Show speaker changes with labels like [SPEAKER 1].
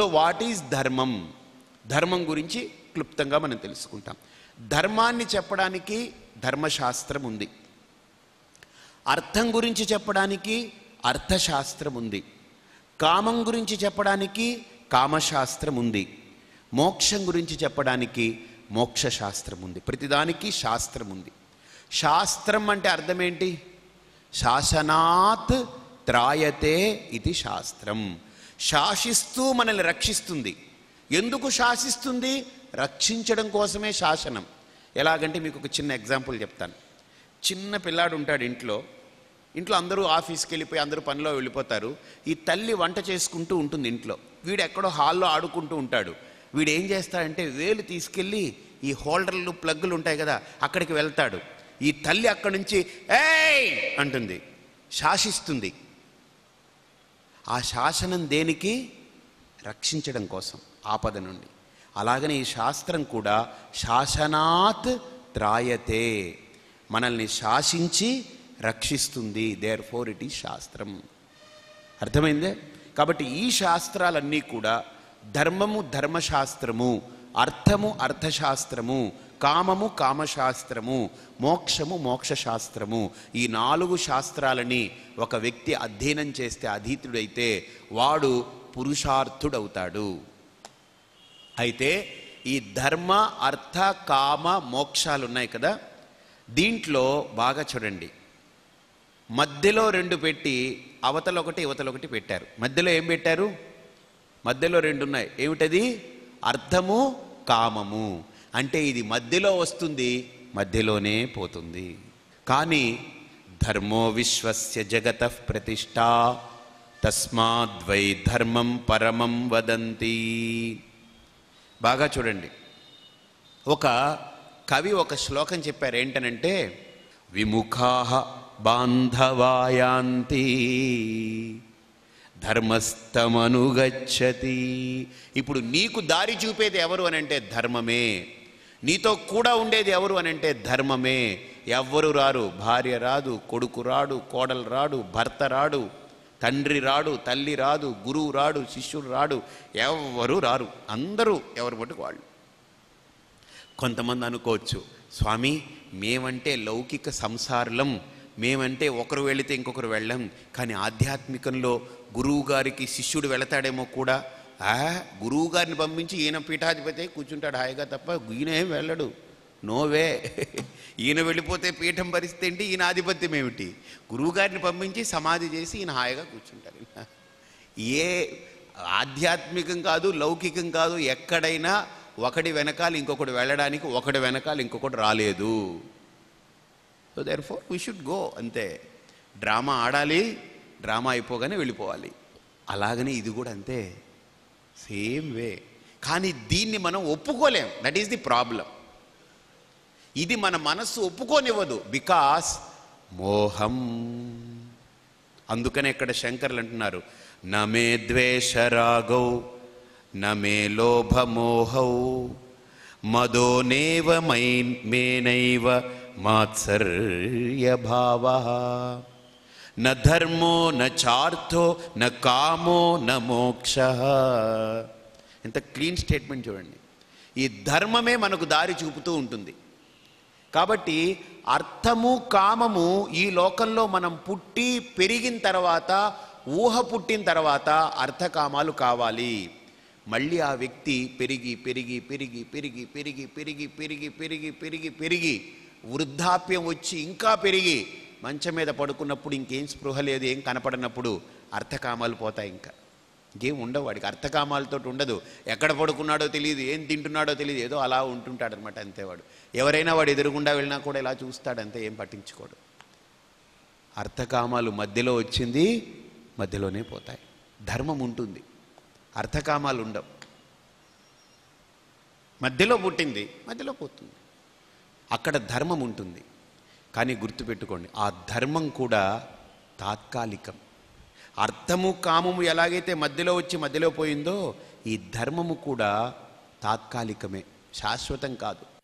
[SPEAKER 1] so what is ధర్మం ధర్మం గురించి క్లుప్తంగా మనం తెలుసుకుంటాం ధర్మాన్ని చెప్పడానికి ధర్మశాస్త్రం ఉంది అర్థం గురించి చెప్పడానికి అర్థశాస్త్రం ఉంది కామం గురించి చెప్పడానికి కామశాస్త్రం ఉంది మోక్షం గురించి చెప్పడానికి మోక్షశాస్త్రం ఉంది ప్రతిదానికి శాస్త్రం ఉంది శాస్త్రం అంటే అర్థం ఏంటి శాసనాత్ త్రాయతే ఇది శాస్త్రం శాసిస్తూ మనల్ని రక్షిస్తుంది ఎందుకు శాసిస్తుంది రక్షించడం కోసమే శాసనం ఎలాగంటే మీకు ఒక చిన్న ఎగ్జాంపుల్ చెప్తాను చిన్న పిల్లాడు ఉంటాడు ఇంట్లో ఇంట్లో అందరూ ఆఫీస్కి వెళ్ళిపోయి అందరూ పనిలో వెళ్ళిపోతారు ఈ తల్లి వంట చేసుకుంటూ ఉంటుంది ఇంట్లో వీడు ఎక్కడో హాల్లో ఆడుకుంటూ ఉంటాడు వీడు ఏం చేస్తాడంటే వేలు తీసుకెళ్ళి ఈ హోల్డర్లు ప్లగ్గులు ఉంటాయి కదా అక్కడికి వెళ్తాడు ఈ తల్లి అక్కడి నుంచి ఏయ్ అంటుంది శాసిస్తుంది ఆ శాసనం దేనికి రక్షించడం కోసం ఆపద నుండి అలాగనే ఈ శాస్త్రం కూడా శాసనాత్ త్రాయతే మనల్ని శాసించి రక్షిస్తుంది దేర్ ఫోర్ ఇట్ ఈ శాస్త్రం అర్థమైందే కాబట్టి ఈ శాస్త్రాలన్నీ కూడా ధర్మము ధర్మశాస్త్రము అర్థము అర్థశాస్త్రము కామము కామశాస్త్రము మోక్షము మోక్షశాస్త్రము ఈ నాలుగు శాస్త్రాలని ఒక వ్యక్తి అధ్యయనం చేస్తే అధీతుడైతే వాడు పురుషార్థుడవుతాడు అయితే ఈ ధర్మ అర్థ కామ మోక్షాలు ఉన్నాయి కదా దీంట్లో బాగా చూడండి మధ్యలో రెండు పెట్టి అవతలొకటి ఇవతలొకటి పెట్టారు మధ్యలో ఏం పెట్టారు మధ్యలో రెండు ఉన్నాయి ఏమిటది అర్థము కామము అంటే ఇది మధ్యలో వస్తుంది మధ్యలోనే పోతుంది కానీ ధర్మో విశ్వస్య జగత ప్రతిష్ట తస్మాద్వై ధర్మం పరమం వదంతి బాగా చూడండి ఒక కవి ఒక శ్లోకం చెప్పారు ఏంటనంటే విముఖా బాంధవాయాంతి ధర్మస్థమనుగచ్చతి ఇప్పుడు నీకు దారి చూపేది ఎవరు అనంటే ధర్మమే నీతో కూడా ఉండేది ఎవరు అనంటే ధర్మమే ఎవ్వరు రారు భార్య రాదు కొడుకు రాడు కోడలు రాడు భర్త రాడు తండ్రి రాడు తల్లి రాదు గురువు రాడు శిష్యుడు రాడు ఎవరు రారు అందరూ ఎవరు పట్టుకు వాళ్ళు కొంతమంది అనుకోవచ్చు స్వామి మేమంటే లౌకిక సంసారులం మేమంటే ఒకరు వెళితే ఇంకొకరు వెళ్ళం కానీ ఆధ్యాత్మికంలో గురువు గారికి శిష్యుడు వెళతాడేమో కూడా ఆ గురువు గారిని పంపించి ఈయన పీఠాధిపతి కూర్చుంటాడు హాయిగా తప్ప ఈయన ఏం వెళ్ళడు నోవే ఈయన వెళ్ళిపోతే పీఠం పరిస్థితి ఏంటి ఈయన ఆధిపత్యం ఏమిటి గురువు గారిని పంపించి సమాధి చేసి ఈయన హాయిగా కూర్చుంటారు ఏ ఆధ్యాత్మికం కాదు లౌకికం కాదు ఎక్కడైనా ఒకటి వెనకాల ఇంకొకటి వెళ్ళడానికి ఒకటి వెనకాల ఇంకొకటి రాలేదు so therefore we should go అంతే డ్రామా ఆడాలి డ్రామా అయిపోగానే వెళ్ళిపోవాలి అలాగనే ఇది కూడా అంతే సేమ్ వే కానీ దీన్ని మనం ఒప్పుకోలేం దట్ ఈస్ ది ప్రాబ్లం ఇది మన మనస్సు ఒప్పుకోనివ్వదు బికాస్ మోహం అందుకనే ఇక్కడ శంకర్లు అంటున్నారు నమే ద్వేషరాగౌ నమే లోభమోహౌ మదోనేవ మై మేనైవ మాత్సర్యభావ న ధర్మో న చార్థో న కామో న మోక్ష ఇంత క్లీన్ స్టేట్మెంట్ చూడండి ఈ ధర్మమే మనకు దారి చూపుతూ ఉంటుంది కాబట్టి అర్థము కామము ఈ లోకంలో మనం పుట్టి పెరిగిన తర్వాత ఊహ పుట్టిన తర్వాత అర్థకామాలు కావాలి మళ్ళీ ఆ వ్యక్తి పెరిగి పెరిగి పెరిగి పెరిగి పెరిగి పెరిగి పెరిగి పెరిగి పెరిగి పెరిగి వృద్ధాప్యం వచ్చి ఇంకా పెరిగి మంచం మీద పడుకున్నప్పుడు ఇంకేం స్పృహ లేదు ఏం కనపడినప్పుడు అర్థకామాలు పోతాయి ఇంకా ఇంకేం ఉండవు వాడికి అర్థకామాలతో ఉండదు ఎక్కడ పడుకున్నాడో తెలియదు ఏం తింటున్నాడో తెలియదు ఏదో అలా ఉంటుంటాడనమాట అంతేవాడు ఎవరైనా వాడు ఎదురుగుండా వెళ్ళినా కూడా ఇలా చూస్తాడు అంతే ఏం పట్టించుకోడు అర్థకామాలు మధ్యలో వచ్చింది మధ్యలోనే పోతాయి ధర్మం ఉంటుంది అర్థకామాలు ఉండవు మధ్యలో పుట్టింది మధ్యలో పోతుంది అక్కడ ధర్మం ఉంటుంది కానీ గుర్తుపెట్టుకోండి ఆ ధర్మం కూడా తాత్కాలికం అర్థము కామము ఎలాగైతే మధ్యలో వచ్చి మధ్యలో పోయిందో ఈ ధర్మము కూడా తాత్కాలికమే శాశ్వతం కాదు